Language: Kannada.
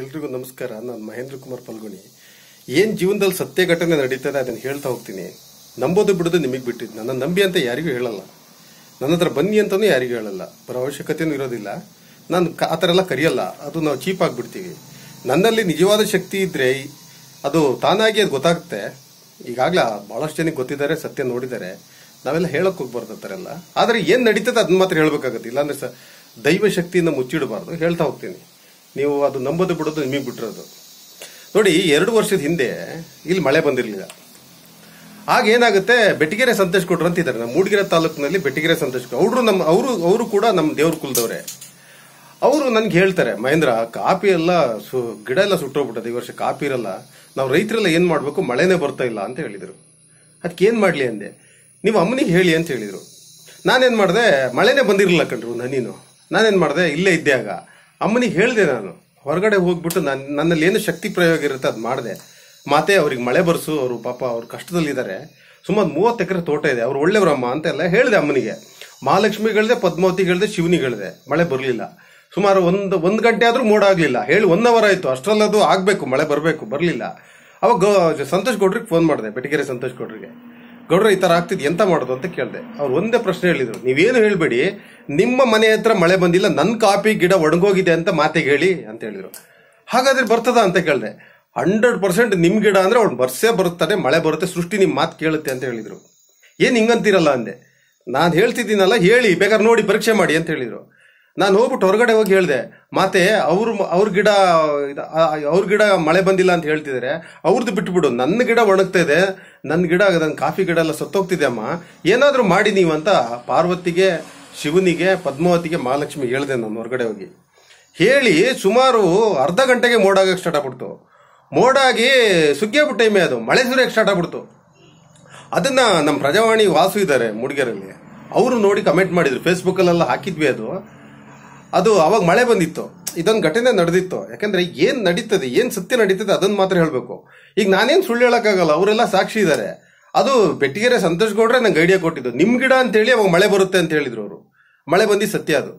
ಎಲ್ರಿಗೂ ನಮಸ್ಕಾರ ನಾನು ಮಹೇಂದ್ರ ಕುಮಾರ್ ಪಲ್ಗುಣಿ ಏನು ಜೀವನದಲ್ಲಿ ಸತ್ಯ ಘಟನೆ ನಡೀತದೆ ಅದನ್ನ ಹೇಳ್ತಾ ಹೋಗ್ತೀನಿ ನಂಬೋದು ಬಿಡೋದು ನಿಮಗೆ ಬಿಟ್ಟಿದ್ದು ನನ್ನ ನಂಬಿ ಅಂತ ಯಾರಿಗೂ ಹೇಳಲ್ಲ ನನ್ನ ಹತ್ರ ಬನ್ನಿ ಅಂತಾನು ಯಾರಿಗೂ ಹೇಳಲ್ಲ ಬರೋ ಅವಶ್ಯಕತೆಯೂ ಇರೋದಿಲ್ಲ ನಾನು ಆ ಥರ ಎಲ್ಲ ಕರೆಯಲ್ಲ ಅದು ನಾವು ಚೀಪ್ ಆಗಿಬಿಡ್ತೀವಿ ನನ್ನಲ್ಲಿ ನಿಜವಾದ ಶಕ್ತಿ ಇದ್ರೆ ಅದು ತಾನಾಗಿ ಅದು ಗೊತ್ತಾಗುತ್ತೆ ಈಗಾಗಲೇ ಭಾಳಷ್ಟು ಜನಕ್ಕೆ ಗೊತ್ತಿದ್ದಾರೆ ಸತ್ಯ ನೋಡಿದ್ದಾರೆ ನಾವೆಲ್ಲ ಹೇಳಕ್ ಹೋಗ್ಬಾರ್ದು ಆದರೆ ಏನು ನಡೀತದೆ ಅದನ್ನ ಮಾತ್ರ ಹೇಳಬೇಕಾಗುತ್ತೆ ಇಲ್ಲಾಂದ್ರೆ ದೈವ ಶಕ್ತಿಯಿಂದ ಮುಚ್ಚಿಡಬಾರ್ದು ಹೇಳ್ತಾ ಹೋಗ್ತೀನಿ ನೀವು ಅದು ನಂಬೋದು ಬಿಡೋದು ನಿಮಗೆ ಬಿಟ್ಟಿರೋದು ನೋಡಿ ಎರಡು ವರ್ಷದ ಹಿಂದೆ ಇಲ್ಲಿ ಮಳೆ ಬಂದಿರಲಿಲ್ಲ ಆಗ ಏನಾಗುತ್ತೆ ಬೆಟ್ಟಿಗೆರೆ ಸಂತೋಷ್ ಅಂತ ಅಂತಿದ್ದಾರೆ ನಮ್ಮ ಮೂಡಿಗೆರೆ ತಾಲೂಕಿನಲ್ಲಿ ಬೆಟ್ಟಿಗೆರೆ ಸಂತೋಷ್ ಅವರು ನಮ್ಮ ಅವರು ಅವರು ಕೂಡ ನಮ್ಮ ದೇವ್ರ ಕುಲದವ್ರೆ ಅವರು ನನಗೆ ಹೇಳ್ತಾರೆ ಮಹೇಂದ್ರ ಕಾಪಿ ಎಲ್ಲ ಸು ಗಿಡ ಎಲ್ಲ ಸುಟ್ಟೋಗ್ಬಿಟ್ಟದೆ ಈ ವರ್ಷ ಕಾಪಿ ಇರಲ್ಲ ನಾವು ರೈತರೆಲ್ಲ ಏನು ಮಾಡಬೇಕು ಮಳೆನೇ ಬರ್ತಾ ಇಲ್ಲ ಅಂತ ಹೇಳಿದರು ಅದಕ್ಕೆ ಏನು ಮಾಡಲಿ ಅಂದೆ ನೀವು ಅಮ್ಮನಿಗೆ ಹೇಳಿ ಅಂತ ಹೇಳಿದರು ನಾನೇನು ಮಾಡಿದೆ ಮಳೆನೇ ಬಂದಿರಲಿಲ್ಲ ಕಂಡ್ರು ನನೀನು ನಾನೇನು ಮಾಡಿದೆ ಇಲ್ಲೇ ಇದ್ದೆ ಆಗ ಅಮ್ಮನಿಗೆ ಹೇಳಿದೆ ನಾನು ಹೊರಗಡೆ ಹೋಗ್ಬಿಟ್ಟು ನನ್ನ ನನ್ನಲ್ಲಿ ಏನು ಶಕ್ತಿ ಪ್ರಯೋಗ ಇರುತ್ತೆ ಅದು ಮಾಡಿದೆ ಮಾತೆ ಅವ್ರಿಗೆ ಮಳೆ ಬರ್ಸು ಅವರು ಪಾಪ ಅವ್ರು ಕಷ್ಟದಲ್ಲಿದ್ದಾರೆ ಸುಮಾರು ಮೂವತ್ತು ಎಕರೆ ತೋಟ ಇದೆ ಅವ್ರು ಒಳ್ಳೆಯವರಮ್ಮ ಅಂತ ಎಲ್ಲ ಹೇಳಿದೆ ಅಮ್ಮನಿಗೆ ಮಹಾಲಕ್ಷ್ಮಿಗಳಿದೆ ಪದ್ಮಾವತಿಗಳಿದೆ ಶಿವನಿಗಳಿದೆ ಮಳೆ ಬರಲಿಲ್ಲ ಸುಮಾರು ಒಂದು ಒಂದು ಗಂಟೆ ಆದರೂ ಮೋಡ ಆಗಲಿಲ್ಲ ಹೇಳಿ ಒನ್ ಅವರ್ ಆಯಿತು ಅಷ್ಟರಲ್ಲದು ಆಗಬೇಕು ಮಳೆ ಬರಬೇಕು ಬರಲಿಲ್ಲ ಅವಾಗ ಸಂತೋಷ್ ಗೌಡ್ರಿಗೆ ಫೋನ್ ಮಾಡಿದೆ ಬೆಟಗೆರೆ ಸಂತೋಷ್ ಗೌಡ್ರಿಗೆ ಗೌಡ್ರ ಈ ತರ ಆಗ್ತಿದ್ ಎಂತ ಮಾಡೋದು ಅಂತ ಕೇಳಿದೆ ಅವ್ರು ಒಂದೇ ಪ್ರಶ್ನೆ ಹೇಳಿದ್ರು ನೀವೇನು ಹೇಳಬೇಡಿ ನಿಮ್ಮ ಮನೆ ಹತ್ರ ಮಳೆ ಬಂದಿಲ್ಲ ನನ್ನ ಕಾಪಿ ಗಿಡ ಒಣಗೋಗಿದೆ ಅಂತ ಮಾತಿಗೆ ಹೇಳಿ ಅಂತ ಹೇಳಿದ್ರು ಹಾಗಾದ್ರೆ ಬರ್ತದ ಅಂತ ಕೇಳಿದೆ ಹಂಡ್ರೆಡ್ ಪರ್ಸೆಂಟ್ ನಿಮ್ಮ ಗಿಡ ಅಂದ್ರೆ ಅವ್ನು ಬರ್ಸೇ ಬರುತ್ತಾನೆ ಮಳೆ ಬರುತ್ತೆ ಸೃಷ್ಟಿ ನಿಮ್ಮ ಮಾತು ಕೇಳುತ್ತೆ ಅಂತ ಹೇಳಿದರು ಏನು ಹಿಂಗಂತೀರಲ್ಲ ಅಂದೆ ನಾನು ಹೇಳ್ತಿದ್ದೀನಲ್ಲ ಹೇಳಿ ಬೇಕಾದ್ರೆ ನೋಡಿ ಪರೀಕ್ಷೆ ಮಾಡಿ ಅಂತ ಹೇಳಿದರು ನಾನು ಹೋಗ್ಬಿಟ್ಟು ಹೊರಗಡೆ ಹೋಗಿ ಹೇಳಿದೆ ಮತ್ತೆ ಅವ್ರ ಅವ್ರ ಗಿಡ ಅವ್ರ ಗಿಡ ಮಳೆ ಬಂದಿಲ್ಲ ಅಂತ ಹೇಳ್ತಿದ್ರೆ ಅವ್ರದ್ದು ಬಿಟ್ಬಿಡು ನನ್ನ ಗಿಡ ಒಣಗ್ತಾ ಇದೆ ನನ್ನ ಗಿಡ ನನ್ನ ಕಾಫಿ ಗಿಡ ಎಲ್ಲ ಸತ್ತೋಗ್ತಿದೆ ಅಮ್ಮ ಏನಾದರೂ ಮಾಡಿ ನೀವಂತ ಪಾರ್ವತಿಗೆ ಶಿವನಿಗೆ ಪದ್ಮಾವತಿಗೆ ಮಹಾಲಕ್ಷ್ಮಿ ಹೇಳಿದೆ ನಾನು ಹೊರಗಡೆ ಹೋಗಿ ಹೇಳಿ ಸುಮಾರು ಅರ್ಧ ಗಂಟೆಗೆ ಮೋಡ ಆಗಕ್ಕೆ ಸ್ಟಾರ್ಟ್ ಆಗ್ಬಿಡ್ತು ಮೋಡಾಗಿ ಸುಗ್ಗಿಯಾಗ್ಬಿಟ್ಟ ಟೈಮೇ ಅದು ಮಳೆ ಸುರಿಯಕ್ಕೆ ಸ್ಟಾರ್ಟ್ ಆಗ್ಬಿಡ್ತು ಅದನ್ನು ನಮ್ಮ ಪ್ರಜಾವಾಣಿ ವಾಸು ಇದ್ದಾರೆ ಮುಡಿಗೆರಲ್ಲಿ ಅವರು ನೋಡಿ ಕಮೆಂಟ್ ಮಾಡಿದರು ಫೇಸ್ಬುಕ್ಕಲ್ಲೆಲ್ಲ ಹಾಕಿದ್ವಿ ಅದು ಅದು ಅವಾಗ ಮಳೆ ಬಂದಿತ್ತು ಇದೊಂದು ಘಟನೆ ನಡೆದಿತ್ತು ಯಾಕಂದ್ರೆ ಏನ್ ನಡೀತದೆ ಏನ್ ಸತ್ಯ ನಡೀತದೆ ಅದನ್ನ ಮಾತ್ರ ಹೇಳಬೇಕು ಈಗ ನಾನೇನು ಸುಳ್ಳು ಹೇಳಕ್ಕಾಗಲ್ಲ ಅವರೆಲ್ಲ ಸಾಕ್ಷಿ ಇದ್ದಾರೆ ಅದು ಬೆಟ್ಟಿಗೆರೆ ಸಂತೋಷ್ ಗೌಡ್ರೆ ನಂಗೆ ಐಡಿಯಾ ಕೊಟ್ಟಿದ್ದು ನಿಮ್ ಗಿಡ ಅಂತೇಳಿ ಅವಾಗ ಮಳೆ ಬರುತ್ತೆ ಅಂತ ಹೇಳಿದ್ರು ಅವರು ಮಳೆ ಬಂದಿ ಸತ್ಯ ಅದು